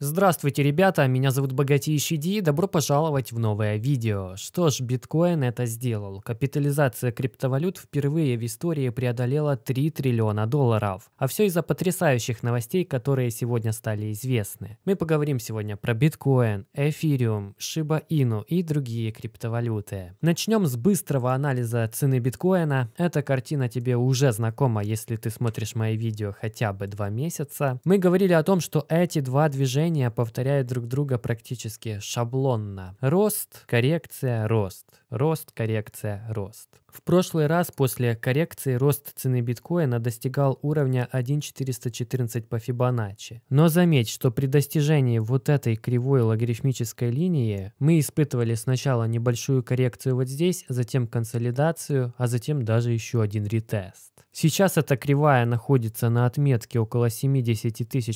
Здравствуйте, ребята, меня зовут Богатейший Ди, и добро пожаловать в новое видео. Что ж, биткоин это сделал. Капитализация криптовалют впервые в истории преодолела 3 триллиона долларов. А все из-за потрясающих новостей, которые сегодня стали известны. Мы поговорим сегодня про биткоин, эфириум, шиба ину и другие криптовалюты. Начнем с быстрого анализа цены биткоина. Эта картина тебе уже знакома, если ты смотришь мои видео хотя бы два месяца. Мы говорили о том, что эти два движения движения повторяют друг друга практически шаблонно. Рост, коррекция, рост. Рост, коррекция, рост. В прошлый раз после коррекции рост цены биткоина достигал уровня 1.414 по Фибоначчи. Но заметь, что при достижении вот этой кривой логарифмической линии мы испытывали сначала небольшую коррекцию вот здесь, затем консолидацию, а затем даже еще один ретест. Сейчас эта кривая находится на отметке около 70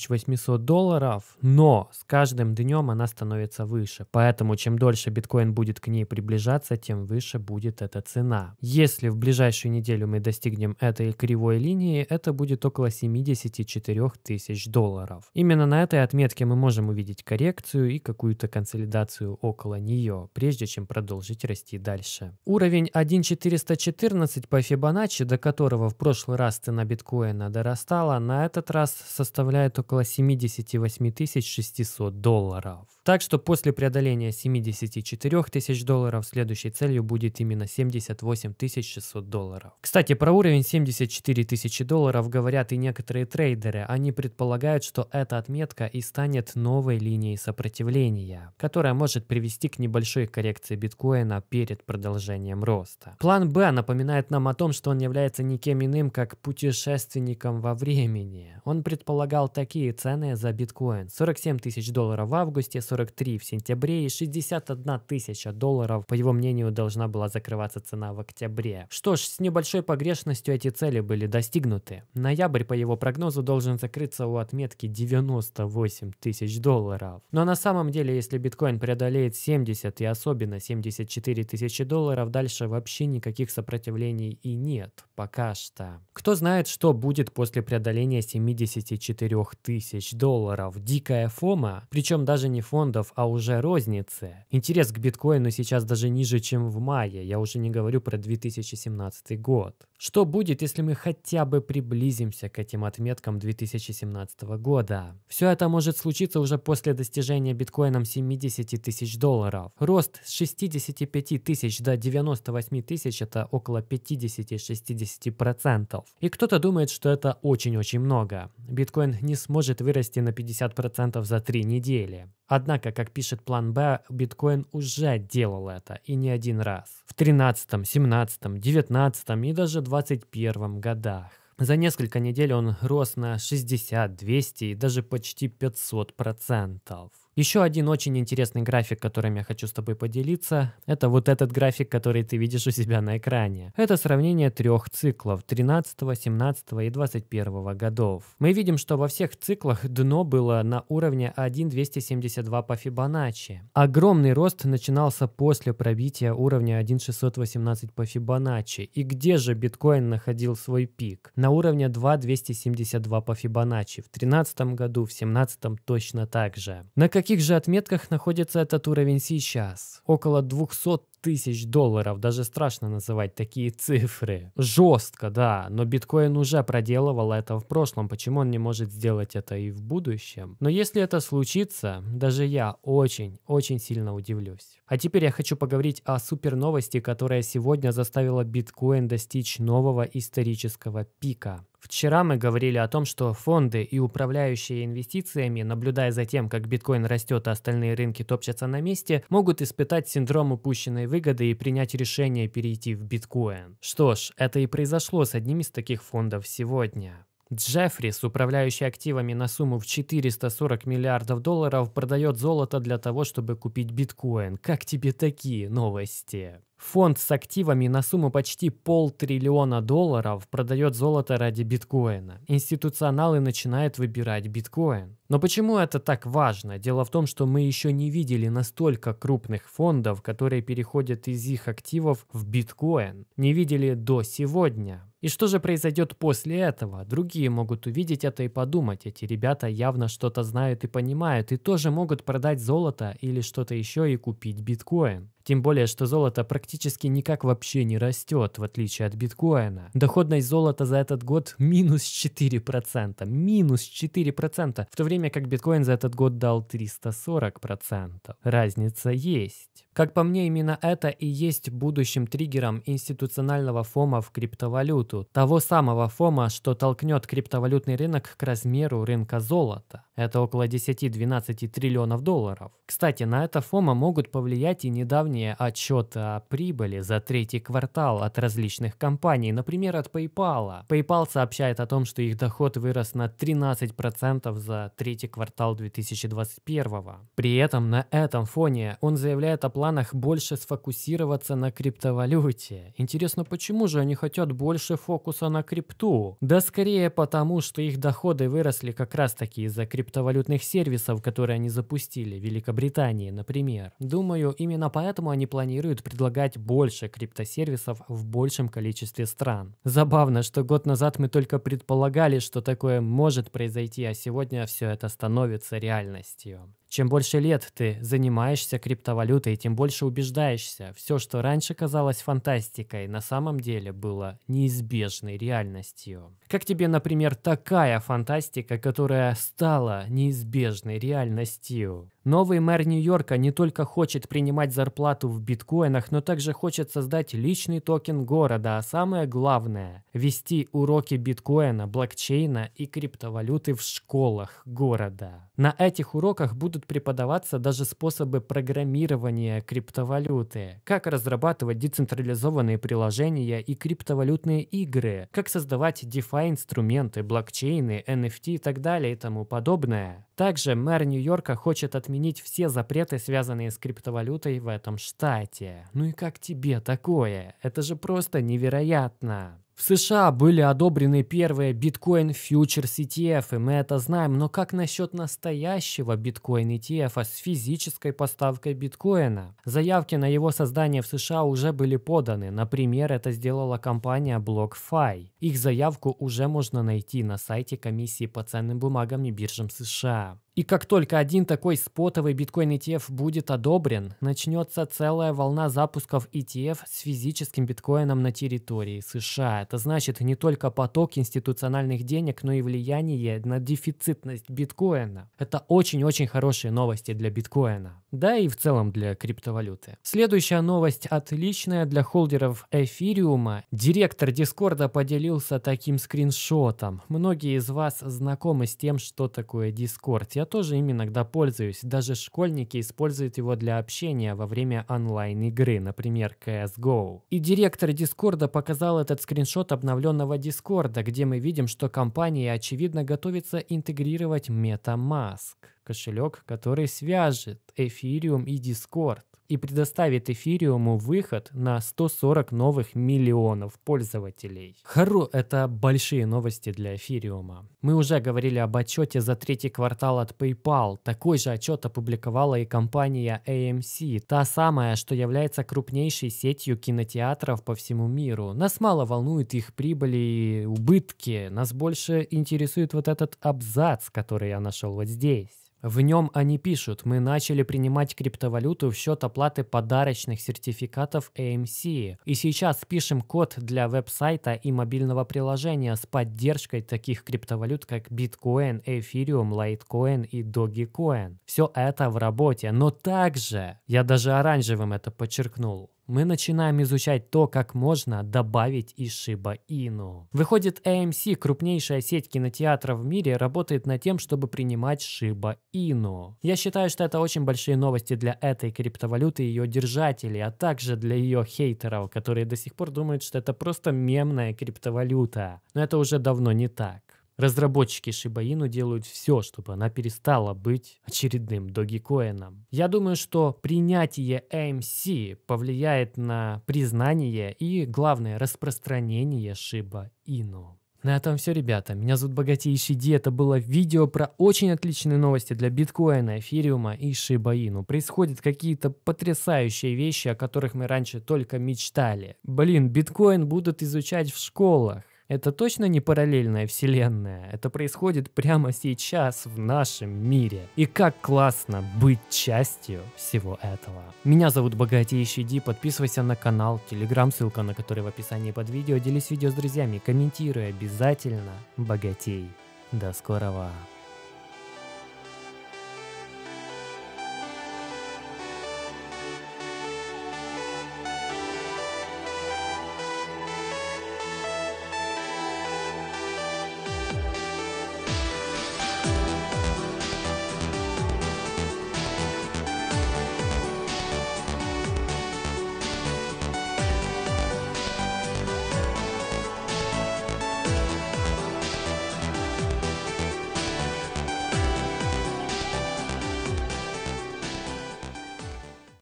800 долларов, но с каждым днем она становится выше. Поэтому чем дольше биткоин будет к ней приближаться, тем выше будет эта цена. Если в ближайшую неделю мы достигнем этой кривой линии, это будет около 74 тысяч долларов. Именно на этой отметке мы можем увидеть коррекцию и какую-то консолидацию около нее, прежде чем продолжить расти дальше. Уровень 1.414 по Fibonacci, до которого в прошлом прошлый раз цена биткоина дорастала, на этот раз составляет около 78 600 долларов. Так что после преодоления 74 тысяч долларов следующей целью будет именно 78 600 долларов. Кстати, про уровень 74 тысячи долларов говорят и некоторые трейдеры. Они предполагают, что эта отметка и станет новой линией сопротивления, которая может привести к небольшой коррекции биткоина перед продолжением роста. План Б напоминает нам о том, что он является никем иным, как путешественником во времени. Он предполагал такие цены за биткоин. 47 тысяч долларов в августе, 43 в сентябре и 61 тысяча долларов, по его мнению, должна была закрываться цена в октябре. Что ж, с небольшой погрешностью эти цели были достигнуты. Ноябрь, по его прогнозу, должен закрыться у отметки 98 тысяч долларов. Но на самом деле, если биткоин преодолеет 70 и особенно 74 тысячи долларов, дальше вообще никаких сопротивлений и нет. Пока что. Кто знает, что будет после преодоления 74 тысяч долларов. Дикая фома, причем даже не фома, фондов, а уже розницы. Интерес к биткоину сейчас даже ниже, чем в мае. Я уже не говорю про 2017 год. Что будет, если мы хотя бы приблизимся к этим отметкам 2017 года? Все это может случиться уже после достижения биткоином 70 тысяч долларов. Рост с 65 тысяч до 98 тысяч – это около 50-60%. И кто-то думает, что это очень-очень много. Биткоин не сможет вырасти на 50% за 3 недели. Однако, как пишет план Б, биткоин уже делал это и не один раз. В 13, 17, 19 и даже 21 годах. За несколько недель он рос на 60, 200 и даже почти 500 процентов. Еще один очень интересный график, которым я хочу с тобой поделиться, это вот этот график, который ты видишь у себя на экране. Это сравнение трех циклов 13, 17 и 21 годов. Мы видим, что во всех циклах дно было на уровне 1,272 по Фибоначчи. Огромный рост начинался после пробития уровня 1,618 по Фибоначчи. И где же биткоин находил свой пик? На уровне 2,272 по Фибоначчи. В 13 году, в 17 точно так же. На таких же отметках находится этот уровень сейчас, около 200 тысяч долларов. Даже страшно называть такие цифры. Жестко, да. Но биткоин уже проделывал это в прошлом. Почему он не может сделать это и в будущем? Но если это случится, даже я очень, очень сильно удивлюсь. А теперь я хочу поговорить о супер новости, которая сегодня заставила биткоин достичь нового исторического пика. Вчера мы говорили о том, что фонды и управляющие инвестициями, наблюдая за тем, как биткоин растет, а остальные рынки топчатся на месте, могут испытать синдром упущенной выгоды и принять решение перейти в биткоин. Что ж, это и произошло с одним из таких фондов сегодня. Джеффрис, управляющий активами на сумму в 440 миллиардов долларов, продает золото для того, чтобы купить биткоин. Как тебе такие новости? Фонд с активами на сумму почти полтриллиона долларов продает золото ради биткоина. Институционалы начинают выбирать биткоин. Но почему это так важно? Дело в том, что мы еще не видели настолько крупных фондов, которые переходят из их активов в биткоин. Не видели до сегодня. И что же произойдет после этого? Другие могут увидеть это и подумать, эти ребята явно что-то знают и понимают, и тоже могут продать золото или что-то еще и купить биткоин. Тем более, что золото практически никак вообще не растет, в отличие от биткоина. Доходность золота за этот год минус 4%. Минус 4%. В то время как биткоин за этот год дал 340%. Разница есть. Как по мне, именно это и есть будущим триггером институционального фома в криптовалюту, того самого фома, что толкнет криптовалютный рынок к размеру рынка золота. Это около 10-12 триллионов долларов. Кстати, на это фома могут повлиять и недавние отчеты о прибыли за третий квартал от различных компаний, например, от PayPal. PayPal сообщает о том, что их доход вырос на 13% за третий квартал 2021. При этом на этом фоне он заявляет о планах планах больше сфокусироваться на криптовалюте. Интересно, почему же они хотят больше фокуса на крипту? Да скорее потому, что их доходы выросли как раз таки из-за криптовалютных сервисов, которые они запустили в Великобритании, например. Думаю, именно поэтому они планируют предлагать больше криптосервисов в большем количестве стран. Забавно, что год назад мы только предполагали, что такое может произойти, а сегодня все это становится реальностью. Чем больше лет ты занимаешься криптовалютой, тем больше убеждаешься, все, что раньше казалось фантастикой, на самом деле было неизбежной реальностью. Как тебе, например, такая фантастика, которая стала неизбежной реальностью? Новый мэр Нью-Йорка не только хочет принимать зарплату в биткоинах, но также хочет создать личный токен города, а самое главное – вести уроки биткоина, блокчейна и криптовалюты в школах города. На этих уроках будут преподаваться даже способы программирования криптовалюты, как разрабатывать децентрализованные приложения и криптовалютные игры, как создавать DeFi-инструменты, блокчейны, NFT и так далее и тому подобное. Также мэр Нью-Йорка хочет отменить все запреты, связанные с криптовалютой в этом штате. Ну и как тебе такое? Это же просто невероятно. В США были одобрены первые биткоин фьючерс ETF, и мы это знаем, но как насчет настоящего биткоин ETF -а с физической поставкой биткоина? Заявки на его создание в США уже были поданы, например, это сделала компания BlockFi. Их заявку уже можно найти на сайте комиссии по ценным бумагам и биржам США. И как только один такой спотовый биткоин ETF будет одобрен, начнется целая волна запусков ETF с физическим биткоином на территории США. Это значит не только поток институциональных денег, но и влияние на дефицитность биткоина. Это очень-очень хорошие новости для биткоина. Да и в целом для криптовалюты. Следующая новость отличная для холдеров эфириума. Директор Дискорда поделился таким скриншотом. Многие из вас знакомы с тем, что такое Дискорд. Я я тоже им иногда пользуюсь. Даже школьники используют его для общения во время онлайн-игры, например, CSGO. И директор Дискорда показал этот скриншот обновленного Дискорда, где мы видим, что компания, очевидно, готовится интегрировать MetaMask кошелек, который свяжет Ethereum и Discord и предоставит эфириуму выход на 140 новых миллионов пользователей. Хару – это большие новости для эфириума. Мы уже говорили об отчете за третий квартал от PayPal. Такой же отчет опубликовала и компания AMC, та самая, что является крупнейшей сетью кинотеатров по всему миру. Нас мало волнует их прибыли и убытки, нас больше интересует вот этот абзац, который я нашел вот здесь. В нем они пишут, мы начали принимать криптовалюту в счет оплаты подарочных сертификатов AMC. И сейчас пишем код для веб-сайта и мобильного приложения с поддержкой таких криптовалют, как Bitcoin, Ethereum, Litecoin и Dogecoin. Все это в работе, но также, я даже оранжевым это подчеркнул, мы начинаем изучать то, как можно добавить и Шиба Ину. Выходит, AMC, крупнейшая сеть кинотеатров в мире, работает над тем, чтобы принимать Шиба Ину. Я считаю, что это очень большие новости для этой криптовалюты и ее держателей, а также для ее хейтеров, которые до сих пор думают, что это просто мемная криптовалюта. Но это уже давно не так. Разработчики Шибаину делают все, чтобы она перестала быть очередным Догикоином. Я думаю, что принятие AMC повлияет на признание и, главное, распространение Шибаину. На этом все, ребята. Меня зовут Богатейший Ди. Это было видео про очень отличные новости для биткоина, эфириума и шибаину. Происходят какие-то потрясающие вещи, о которых мы раньше только мечтали. Блин, биткоин будут изучать в школах. Это точно не параллельная вселенная, это происходит прямо сейчас в нашем мире. И как классно быть частью всего этого. Меня зовут Богатейший Ди, подписывайся на канал, телеграм, ссылка на который в описании под видео, делись видео с друзьями, комментируй обязательно, богатей. До скорого!